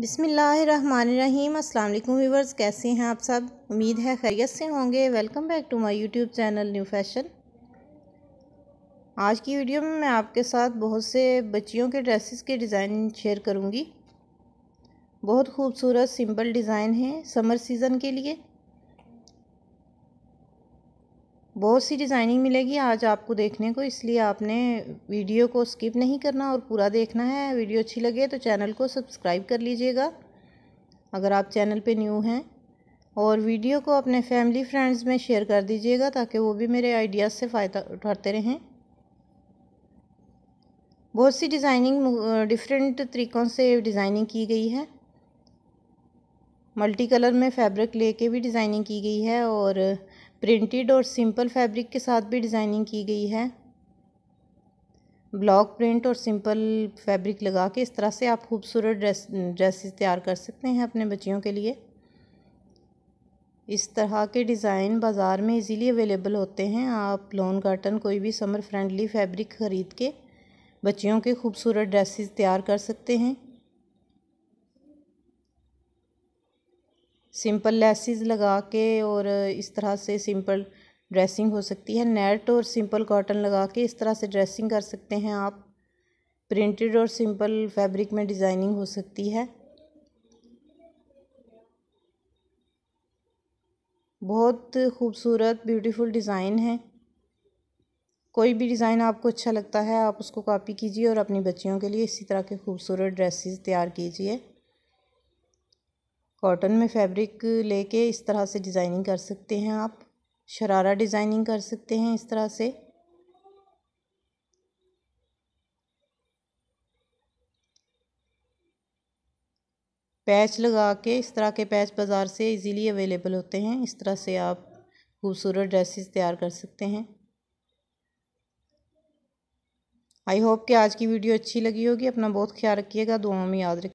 बिसमीम अल्लाम व्यूवर्स कैसे हैं आप सब उम्मीद है खैरियत से होंगे welcome back to my YouTube channel new fashion आज की वीडियो में मैं आपके साथ बहुत से बच्चियों के ड्रेसेस के डिज़ाइन शेयर करूंगी बहुत खूबसूरत सिंपल डिज़ाइन है समर सीज़न के लिए बहुत सी डिज़ाइनिंग मिलेगी आज आपको देखने को इसलिए आपने वीडियो को स्किप नहीं करना और पूरा देखना है वीडियो अच्छी लगे तो चैनल को सब्सक्राइब कर लीजिएगा अगर आप चैनल पे न्यू हैं और वीडियो को अपने फैमिली फ्रेंड्स में शेयर कर दीजिएगा ताकि वो भी मेरे आइडियाज़ से फ़ायदा उठाते रहें बहुत सी डिज़ाइनिंग डिफरेंट तरीक़ों से डिज़ाइनिंग की गई है मल्टी कलर में फैब्रिक लेके भी डिज़ाइनिंग की गई है और प्रिंटेड और सिंपल फैब्रिक के साथ भी डिज़ाइनिंग की गई है ब्लॉक प्रिंट और सिंपल फैब्रिक लगा के इस तरह से आप खूबसूरत ड्रेस ड्रेसेस तैयार कर सकते हैं अपने बच्चियों के लिए इस तरह के डिज़ाइन बाज़ार में इजीली अवेलेबल होते हैं आप लॉन गार्टन कोई भी समर फ्रेंडली फैब्रिक ख़रीद के बच्चियों के खूबसूरत ड्रेसेस तैयार कर सकते हैं सिंपल लेसिस लगा के और इस तरह से सिंपल ड्रेसिंग हो सकती है नेट और सिंपल कॉटन लगा के इस तरह से ड्रेसिंग कर सकते हैं आप प्रिंटेड और सिंपल फैब्रिक में डिज़ाइनिंग हो सकती है बहुत खूबसूरत ब्यूटीफुल डिज़ाइन है कोई भी डिज़ाइन आपको अच्छा लगता है आप उसको कॉपी कीजिए और अपनी बच्चियों के लिए इसी तरह के खूबसूरत ड्रेसेस तैयार कीजिए कॉटन में फैब्रिक लेके इस तरह से डिज़ाइनिंग कर सकते हैं आप शरारा डिज़ाइनिंग कर सकते हैं इस तरह से पैच लगा के इस तरह के पैच बाज़ार से इजीली अवेलेबल होते हैं इस तरह से आप खूबसूरत ड्रेसेस तैयार कर सकते हैं आई होप कि आज की वीडियो अच्छी लगी होगी अपना बहुत ख्याल रखिएगा दुआओं में याद रखिए